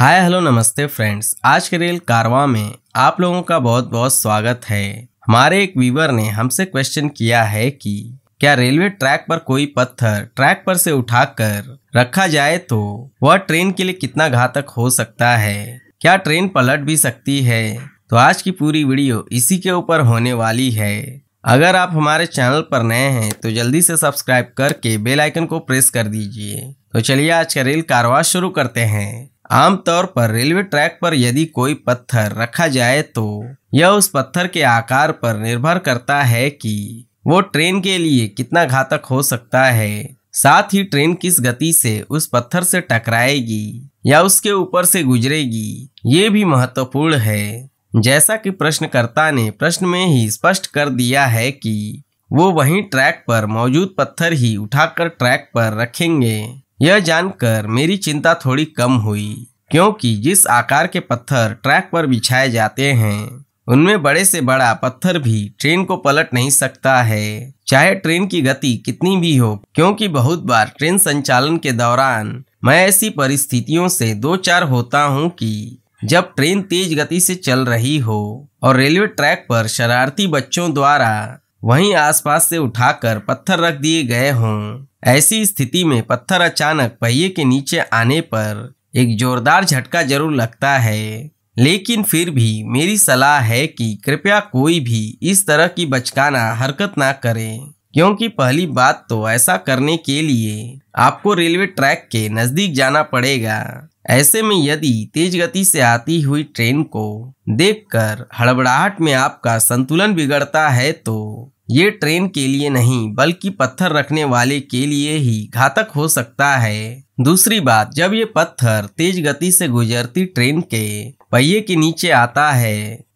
hi hello नमस्ते friends आज के रेल कारवा में आप लोगों का बहुत बहुत स्वागत है हमारे एक वीवर ने हमसे क्वेश्चन किया है कि क्या रेलवे ट्रैक पर कोई पत्थर ट्रैक पर से उठाकर रखा जाए तो वह ट्रेन के लिए कितना घातक हो सकता है क्या ट्रेन पलट भी सकती है तो आज की पूरी वीडियो इसी के ऊपर होने वाली है अगर आप हमारे चैनल पर नए हैं तो जल्दी से सब्सक्राइब करके बेल आइकन को प्रेस कर दीजिए तो चलिए आज का रेल कारवा शुरू करते हैं आमतौर पर रेलवे ट्रैक पर यदि कोई पत्थर रखा जाए तो यह उस पत्थर के आकार पर निर्भर करता है कि वो ट्रेन के लिए कितना घातक हो सकता है साथ ही ट्रेन किस गति से उस पत्थर से टकराएगी या उसके ऊपर से गुजरेगी ये भी महत्वपूर्ण है जैसा कि प्रश्नकर्ता ने प्रश्न में ही स्पष्ट कर दिया है कि वो वही ट्रैक पर मौजूद पत्थर ही उठाकर ट्रैक पर रखेंगे यह जानकर मेरी चिंता थोड़ी कम हुई क्योंकि जिस आकार के पत्थर ट्रैक पर बिछाए जाते हैं उनमें बड़े से बड़ा पत्थर भी ट्रेन को पलट नहीं सकता है चाहे ट्रेन की गति कितनी भी हो क्योंकि बहुत बार ट्रेन संचालन के दौरान मैं ऐसी परिस्थितियों से दो चार होता हूँ कि जब ट्रेन तेज गति से चल रही हो और रेलवे ट्रैक पर शरारती बच्चों द्वारा वहीं आसपास से उठाकर पत्थर रख दिए गए हों ऐसी स्थिति में पत्थर अचानक पहिए के नीचे आने पर एक जोरदार झटका जरूर लगता है लेकिन फिर भी मेरी सलाह है कि कृपया कोई भी इस तरह की बचकाना हरकत ना करें क्योंकि पहली बात तो ऐसा करने के लिए आपको रेलवे ट्रैक के नज़दीक जाना पड़ेगा ऐसे में यदि तेज गति से आती हुई ट्रेन को देखकर हड़बड़ाहट में आपका संतुलन बिगड़ता है तो ये ट्रेन के लिए नहीं बल्कि पत्थर रखने वाले के लिए ही घातक हो सकता है दूसरी बात जब ये पत्थर तेज गति से गुजरती ट्रेन के पहिए के नीचे आता है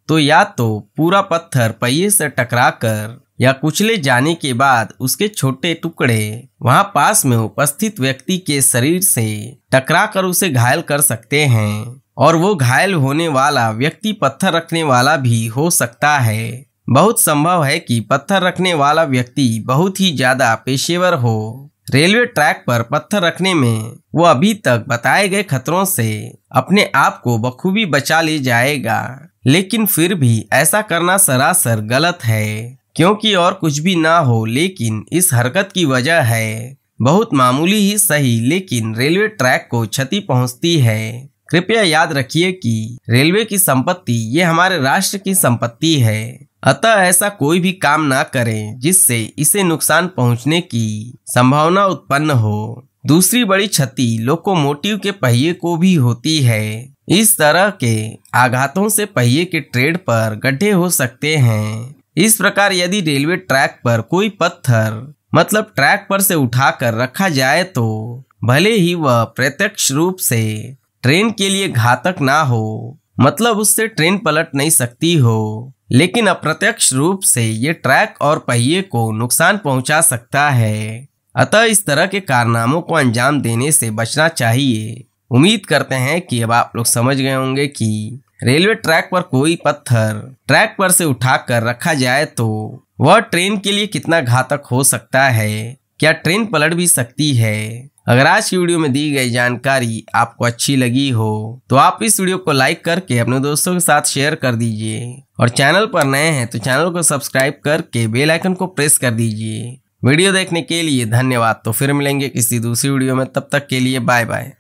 तो या तो पूरा पत्थर पहिए से टकराकर या कुचले जाने के बाद उसके छोटे टुकड़े वहां पास में उपस्थित व्यक्ति के शरीर से टकरा कर उसे घायल कर सकते हैं और वो घायल होने वाला व्यक्ति पत्थर रखने वाला भी हो सकता है बहुत संभव है कि पत्थर रखने वाला व्यक्ति बहुत ही ज्यादा पेशेवर हो रेलवे ट्रैक पर पत्थर रखने में वो अभी तक बताए गए खतरों से अपने आप को बखूबी बचा ले जाएगा लेकिन फिर भी ऐसा करना सरासर गलत है क्योंकि और कुछ भी ना हो लेकिन इस हरकत की वजह है बहुत मामूली ही सही लेकिन रेलवे ट्रैक को क्षति पहुंचती है कृपया याद रखिए कि रेलवे की संपत्ति ये हमारे राष्ट्र की संपत्ति है अतः ऐसा कोई भी काम ना करें जिससे इसे नुकसान पहुंचने की संभावना उत्पन्न हो दूसरी बड़ी क्षति लोकोमोटिव के पहिए को भी होती है इस तरह के आघातों से पहिए के ट्रेड पर गड्ढे हो सकते हैं इस प्रकार यदि रेलवे ट्रैक पर कोई पत्थर मतलब ट्रैक पर से उठाकर रखा जाए तो भले ही वह प्रत्यक्ष रूप से ट्रेन के लिए घातक ना हो मतलब उससे ट्रेन पलट नहीं सकती हो लेकिन अप्रत्यक्ष रूप से ये ट्रैक और पहिए को नुकसान पहुंचा सकता है अतः इस तरह के कारनामों को अंजाम देने से बचना चाहिए उम्मीद करते हैं कि अब आप लोग समझ गए होंगे कि रेलवे ट्रैक पर कोई पत्थर ट्रैक पर से उठाकर रखा जाए तो वह ट्रेन के लिए कितना घातक हो सकता है क्या ट्रेन पलट भी सकती है अगर आज की वीडियो में दी गई जानकारी आपको अच्छी लगी हो तो आप इस वीडियो को लाइक करके अपने दोस्तों के साथ शेयर कर दीजिए और चैनल पर नए हैं तो चैनल को सब्सक्राइब करके बेल आइकन को प्रेस कर दीजिए वीडियो देखने के लिए धन्यवाद तो फिर मिलेंगे किसी दूसरी वीडियो में तब तक के लिए बाय बाय